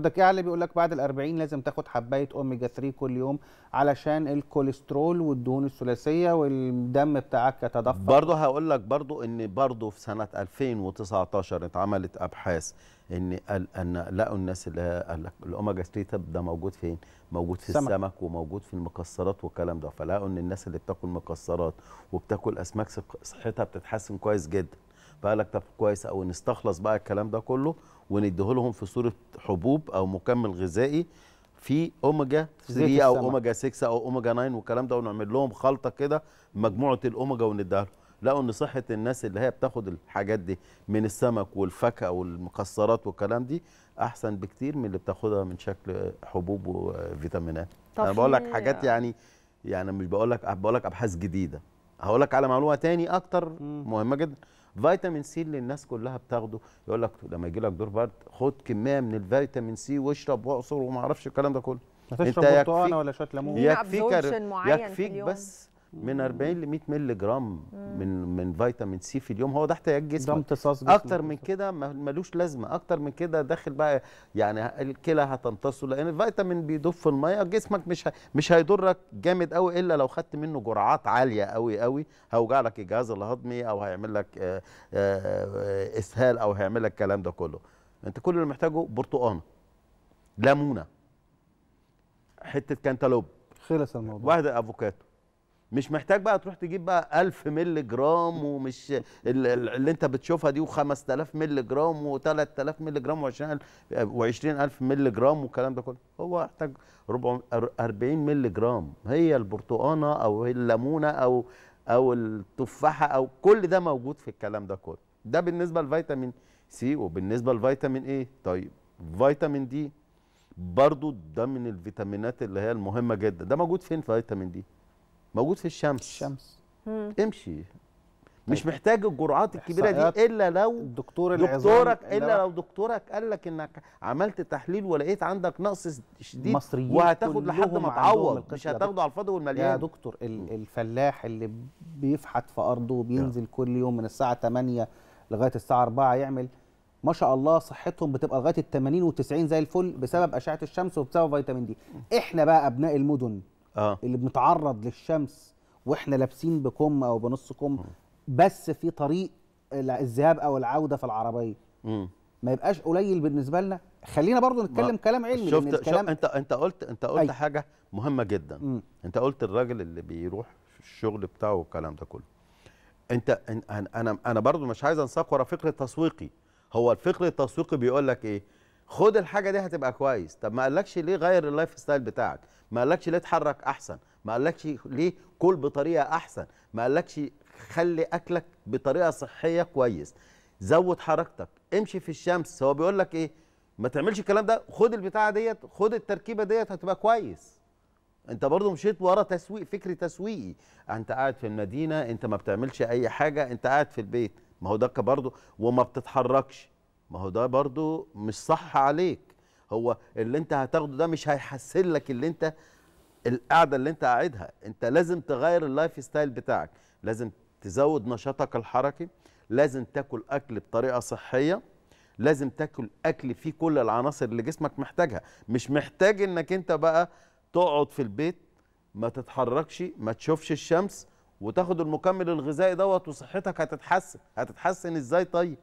الدكاعة اللي بيقول لك بعد ال 40 لازم تاخد حبايه اوميجا 3 كل يوم علشان الكوليسترول والدهون الثلاثيه والدم بتاعك يتدفق برضه هقول لك برضه ان برضه في سنه 2019 اتعملت ابحاث ان ان لقوا الناس اللي قال لك الاوميجا 3 ده موجود فين؟ موجود في السمك. السمك وموجود في المكسرات والكلام ده فلقوا ان الناس اللي بتاكل مكسرات وبتاكل اسماك صحتها بتتحسن كويس جدا فقال لك طب كويس او نستخلص بقى الكلام ده كله ونديه لهم في صوره حبوب او مكمل غذائي في اوميجا 3 او اوميجا 6 او اوميجا 9 والكلام ده ونعمل لهم خلطه كده مجموعه الاوميجا ونديها لهم لقوا ان صحه الناس اللي هي بتاخد الحاجات دي من السمك والفاكهه والمكسرات والكلام دي احسن بكتير من اللي بتاخدها من شكل حبوب وفيتامينات انا بقول لك حاجات يعني يعني مش بقول لك بقول لك ابحاث جديده هقول لك على معلومه تاني اكتر مهمه جدا فيتامين سي اللي الناس كلها بتاخده يقول لك لما يجي لك دور برد خد كميه من الفيتامين سي واشرب واعصر وما اعرفش الكلام ده كله تشرب برتقانه ولا شويه ليمون يكفيك, يكفيك بس من 40 ل 100 مللي جرام من من فيتامين سي في اليوم هو ده احتياج جسمك ده امتصاص اكتر من كده ملوش لازمه اكتر من كده داخل بقى يعني الكلى هتمتصه لان الفيتامين بيدوب في الميه جسمك مش مش هيضرك جامد قوي الا لو خدت منه جرعات عاليه قوي قوي هيوجع لك الجهاز الهضمي او هيعمل لك آه، آه، اسهال او هيعمل لك الكلام ده كله انت كل اللي محتاجه برتقانه ليمونه حته كانتالوب خلص الموضوع واحده افوكادو مش محتاج بقى تروح تجيب بقى 1000 مللي جرام ومش اللي انت بتشوفها دي و5000 مللي جرام و3000 مللي جرام و20000 و20000 مللي جرام والكلام ده كله هو احتاج 40 مللي جرام هي البرتقانه او الليمونه او او التفاحه او كل ده موجود في الكلام ده كله ده بالنسبه لفيتامين سي وبالنسبه لفيتامين ايه طيب فيتامين دي برضو ده من الفيتامينات اللي هي المهمه جدا ده موجود فين فيتامين دي موجود في الشمس الشمس مم. امشي مش طيب. محتاج الجرعات الكبيره دي الا لو الدكتور دكتورك الا لو دكتورك قال لك انك عملت تحليل ولقيت عندك نقص شديد وهتاخد لحد ما تعوض مش هتاخده على الفاضي والمليان يا دكتور الفلاح اللي بيفحت في ارضه وبينزل كل يوم من الساعه 8 لغايه الساعه 4 يعمل ما شاء الله صحتهم بتبقى لغايه ال 80 و 90 زي الفل بسبب اشعه الشمس وبسبب فيتامين دي احنا بقى ابناء المدن آه. اللي بنتعرض للشمس واحنا لابسين بكم او بنص كم بس في طريق الذهاب او العوده في العربيه ما يبقاش قليل بالنسبه لنا خلينا برضو نتكلم كلام علمي شفت الكلام شفت انت انت قلت انت قلت أي. حاجه مهمه جدا م. انت قلت الراجل اللي بيروح الشغل بتاعه والكلام ده كله انت انا انا برضو مش عايز انساق ورا فكر تسويقي هو الفكر التسويقي بيقول لك ايه خد الحاجه دي هتبقى كويس طب ما قالكش ليه غير اللايف ستايل بتاعك ما قالكش ليه اتحرك احسن ما قالكش ليه كل بطريقه احسن ما قالكش خلي اكلك بطريقه صحيه كويس زود حركتك امشي في الشمس هو بيقول لك ايه ما تعملش الكلام ده خد البتاعه ديت خد التركيبه ديت هتبقى كويس انت برضو مشيت ورا تسويق فكر تسويقي انت قاعد في المدينه انت ما بتعملش اي حاجه انت قاعد في البيت ما هو ده برضو وما بتتحركش ما هو ده برضو مش صح عليك هو اللي انت هتاخده ده مش هيحسن لك اللي انت القعده اللي انت قاعدها انت لازم تغير اللايف ستايل بتاعك لازم تزود نشاطك الحركي لازم تاكل اكل بطريقه صحيه لازم تاكل اكل فيه كل العناصر اللي جسمك محتاجها مش محتاج انك انت بقى تقعد في البيت ما تتحركش ما تشوفش الشمس وتاخد المكمل الغذائي دوت وصحتك هتتحسن هتتحسن ازاي طيب